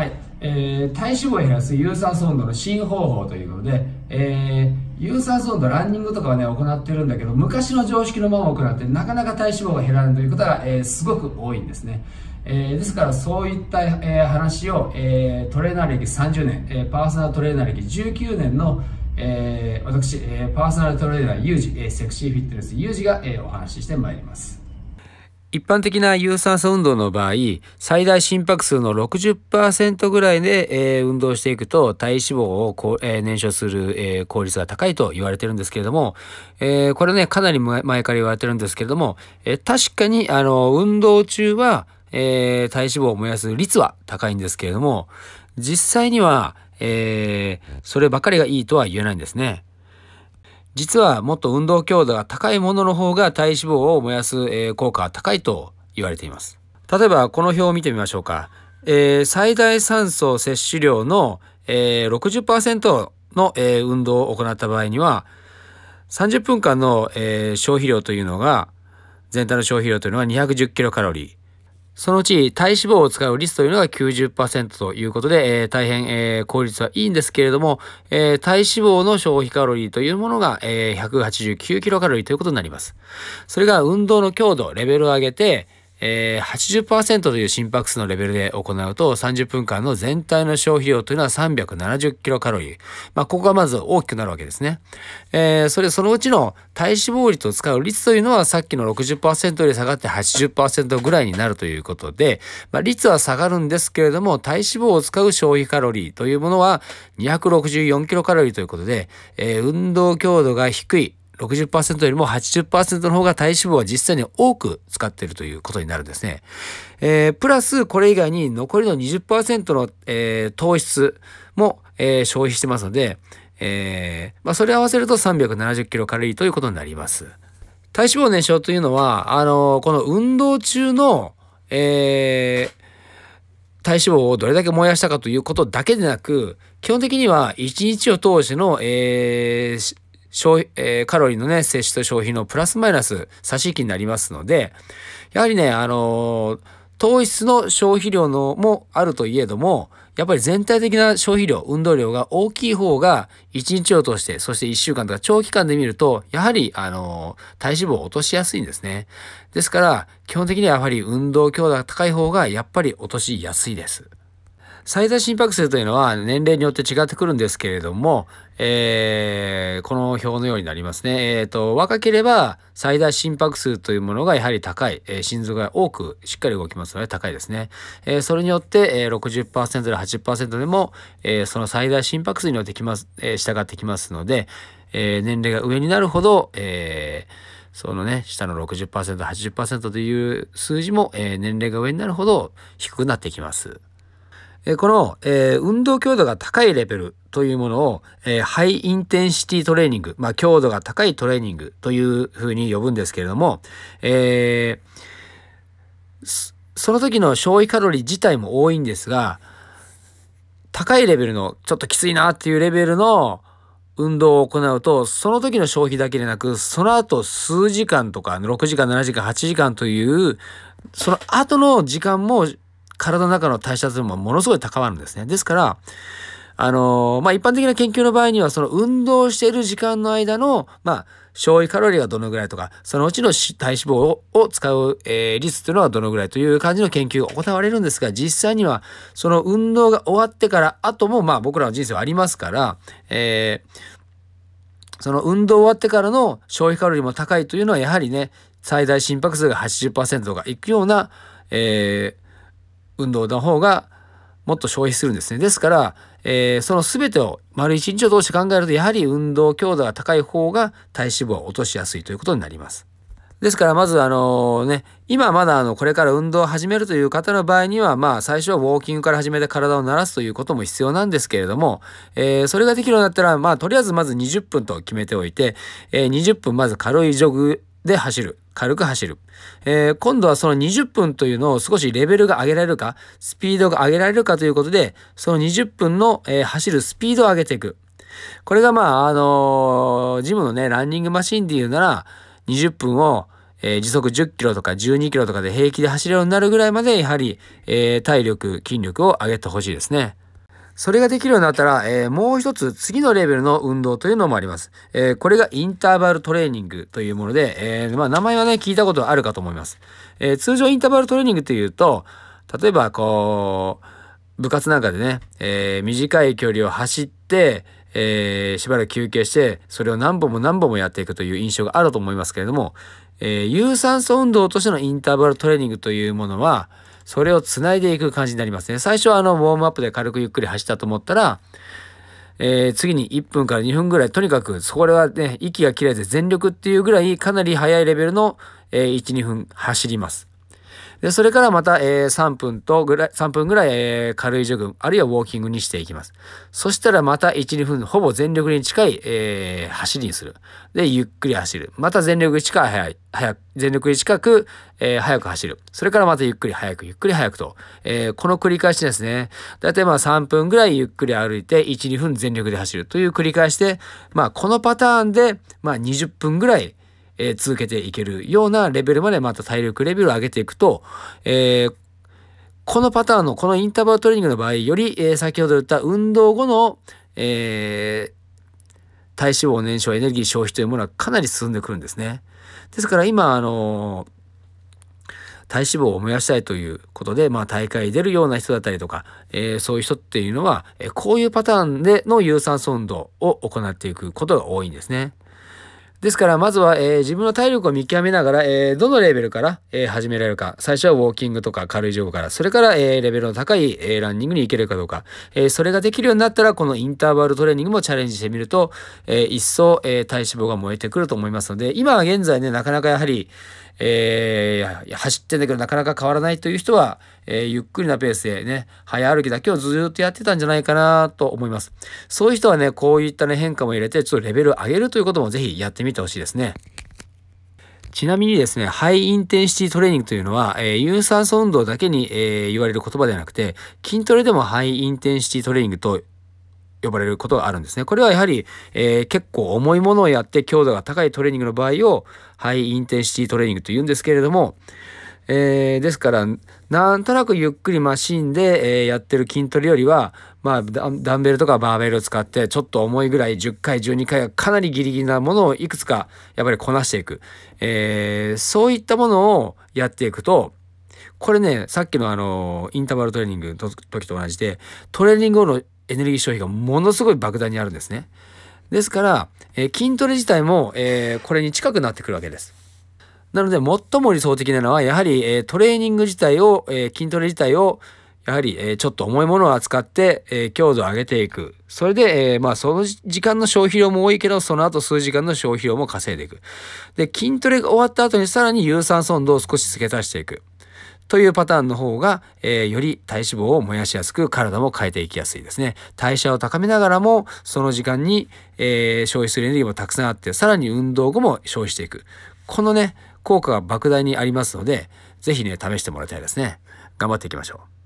はい、えー、体脂肪を減らす有酸素運動の新方法ということで、えー、有酸素運動、ランニングとかはね、行ってるんだけど、昔の常識のまま行って、なかなか体脂肪が減らないということが、えー、すごく多いんですね。えー、ですから、そういった、えー、話を、えー、トレーナー歴30年、えー、パーソナルトレーナー歴19年の、えー、私、えー、パーソナルトレーナーユージ、えー、セクシーフィットネスユージが、えー、お話ししてまいります。一般的な有酸素運動の場合、最大心拍数の60%ぐらいで、えー、運動していくと体脂肪をこ、えー、燃焼する、えー、効率が高いと言われてるんですけれども、えー、これね、かなり前から言われてるんですけれども、えー、確かに、あの、運動中は、えー、体脂肪を燃やす率は高いんですけれども、実際には、えー、そればかりがいいとは言えないんですね。実はもっと運動強度が高いものの方が体脂肪を燃やす、えー、効果は高いと言われています。例えばこの表を見てみましょうか。えー、最大酸素摂取量の、えー、60%の、えー、運動を行った場合には30分間の、えー、消費量というのが全体の消費量というのは210キロカロリー。そのうち体脂肪を使う率というのが90%ということで、えー、大変、えー、効率はいいんですけれども、えー、体脂肪の消費カロリーというものが、えー、189キロカロリーということになります。それが運動の強度、レベルを上げて、えー、80%という心拍数のレベルで行うと30分間の全体の消費量というのは370キロカロリー。まあ、ここがまず大きくなるわけですね。えー、それ、そのうちの体脂肪率を使う率というのはさっきの60%より下がって80%ぐらいになるということで、まあ、率は下がるんですけれども、体脂肪を使う消費カロリーというものは264キロカロリーということで、えー、運動強度が低い、60%よりも80%の方が体脂肪は実際に多く使っているということになるんですね。えー、プラスこれ以外に残りの20%の、えー、糖質も、えー、消費してますので、えまあ、それを合わせると370キロカロリーということになります。体脂肪燃焼というのは、あのこの運動中の、え体脂肪をどれだけ燃やしたかということだけでなく、基本的には1日を通しての、えー、消費、えー、カロリーのね、摂取と消費のプラスマイナス差し引きになりますので、やはりね、あのー、糖質の消費量のもあるといえども、やっぱり全体的な消費量、運動量が大きい方が、1日を通して、そして1週間とか長期間で見ると、やはり、あのー、体脂肪を落としやすいんですね。ですから、基本的にはやはり運動強度が高い方が、やっぱり落としやすいです。最大心拍数というのは年齢によって違ってくるんですけれども、えー、この表のようになりますね。えっ、ー、と、若ければ最大心拍数というものがやはり高い、えー、心臓が多くしっかり動きますので高いですね。えー、それによって、えー、60%で80%でも、えー、その最大心拍数によってきます、えー、従ってきますので、えー、年齢が上になるほど、えー、そのね、下の60%、80%という数字も、えー、年齢が上になるほど低くなってきます。えこの、えー、運動強度が高いレベルというものを、えー、ハイインテンシティトレーニング、まあ、強度が高いトレーニングというふうに呼ぶんですけれども、えー、その時の消費カロリー自体も多いんですが、高いレベルの、ちょっときついなっていうレベルの運動を行うと、その時の消費だけでなく、その後数時間とか、6時間、7時間、8時間という、その後の時間も体の中の代謝というのもものすごい高まるんですね。ですから、あのー、まあ、一般的な研究の場合には、その運動している時間の間の、まあ、消費カロリーがどのぐらいとか、そのうちの体脂肪をを使う、えー、率というのはどのぐらいという感じの研究が行われるんですが、実際には、その運動が終わってから後も、まあ、僕らの人生はありますから、えー、その運動終わってからの消費カロリーも高いというのは、やはりね、最大心拍数が80%とかいくような、え運動の方がもっと消費するんですね。ですから、えー、その全てを丸一日を通して考えるとやはり運動強度が高い方が体脂肪を落としやすいということになります。ですからまずあのね今まだあのこれから運動を始めるという方の場合にはまあ最初はウォーキングから始めて体を慣らすということも必要なんですけれども、えー、それができるようになったらまあとりあえずまず20分と決めておいて、えー、20分まず軽いジョグで走る。軽く走る。えー、今度はその20分というのを少しレベルが上げられるか、スピードが上げられるかということで、その20分の、えー、走るスピードを上げていく。これがまあ、あのー、ジムのね、ランニングマシンで言うなら、20分を、えー、時速10キロとか12キロとかで平気で走れるようになるぐらいまで、やはり、えー、体力、筋力を上げてほしいですね。それができるようになったら、えー、もう一つ次のレベルの運動というのもあります。えー、これがインターバルトレーニングというもので、えー、まあ、名前はね、聞いたことあるかと思います。え通常インターバルトレーニングというと、例えばこう、部活なんかでね、え短い距離を走って、えしばらく休憩して、それを何本も何本もやっていくという印象があると思いますけれども、え有酸素運動としてのインターバルトレーニングというものは、それをつないでいく感じになりますね。最初はあの、ウォームアップで軽くゆっくり走ったと思ったら、えー、次に1分から2分ぐらい、とにかく、それはね、息が切れて全力っていうぐらい、かなり速いレベルの、えー、1、2分走ります。で、それからまた、えー、3分とぐらい、3分ぐらい、えー、軽いジョグ、あるいはウォーキングにしていきます。そしたらまた1、2分、ほぼ全力に近い、えー、走りにする。で、ゆっくり走る。また全力に近い、速い、速く、全力に近く、えー、速く走る。それからまたゆっくり速く、ゆっくり速くと。えー、この繰り返しですね。だいたいまあ3分ぐらいゆっくり歩いて、1、2分全力で走るという繰り返しで、まあこのパターンで、まあ20分ぐらい、えー、続けていけるようなレベルまでまた体力レベルを上げていくと、えー、このパターンの、このインターバルトレーニングの場合、より、えー、先ほど言った運動後の、え体脂肪燃焼、エネルギー消費というものはかなり進んでくるんですね。ですから今、あの体脂肪を燃やしたいということで、まあ、大会出るような人だったりとか、えー、そういう人っていうのは、えこういうパターンでの有酸素運動を行っていくことが多いんですね。ですから、まずは、えー、自分の体力を見極めながら、えー、どのレベルから、えー、始められるか。最初はウォーキングとか軽いジョブから、それから、えー、レベルの高い、えー、ランニングに行けるかどうか。えー、それができるようになったら、このインターバルトレーニングもチャレンジしてみると、えー、一層、えー、体脂肪が燃えてくると思いますので、今現在ね、なかなかやはり、えー、走ってんだけどなかなか変わらないという人は、えー、ゆっくりなペースでね、早歩きだけをずっとやってたんじゃないかなと思います。そういう人はね、こういったね、変化も入れて、ちょっとレベル上げるということもぜひやってみてほしいですね。ちなみにですね、ハイインテンシティトレーニングというのは、えー、有酸素運動だけに、えー、言われる言葉ではなくて、筋トレでもハイインテンシティトレーニングと呼ばれることがあるんですね。これはやはり、えー、結構重いものをやって強度が高いトレーニングの場合をハイインテンシティトレーニングと言うんですけれども、えー、ですからなんとなくゆっくりマシンで、えー、やってる筋トレよりは、まあ、ダンベルとかバーベルを使ってちょっと重いぐらい10回12回はかなりギリギリなものをいくつかやっぱりこなしていく、えー、そういったものをやっていくとこれねさっきのあのインターバルトレーニングの時と同じでトレーニング後のエネルギー消費がものすごい爆弾にあるんですね。ですから、えー、筋トレ自体も、えー、これに近くなってくるわけです。なので、最も理想的なのは、やはり、えー、トレーニング自体を、え筋トレ自体を、やはり、えちょっと重いものを扱って、え強度を上げていく。それで、えまあ、その時間の消費量も多いけど、その後数時間の消費量も稼いでいく。で、筋トレが終わった後にさらに有酸素運動を少し付け足していく。というパターンの方が、えー、より体脂肪を燃やしやすく体も変えていきやすいですね。代謝を高めながらもその時間に、えー、消費するエネルギーもたくさんあってさらに運動後も消費していく。このね効果が莫大にありますので是非ね試してもらいたいですね。頑張っていきましょう。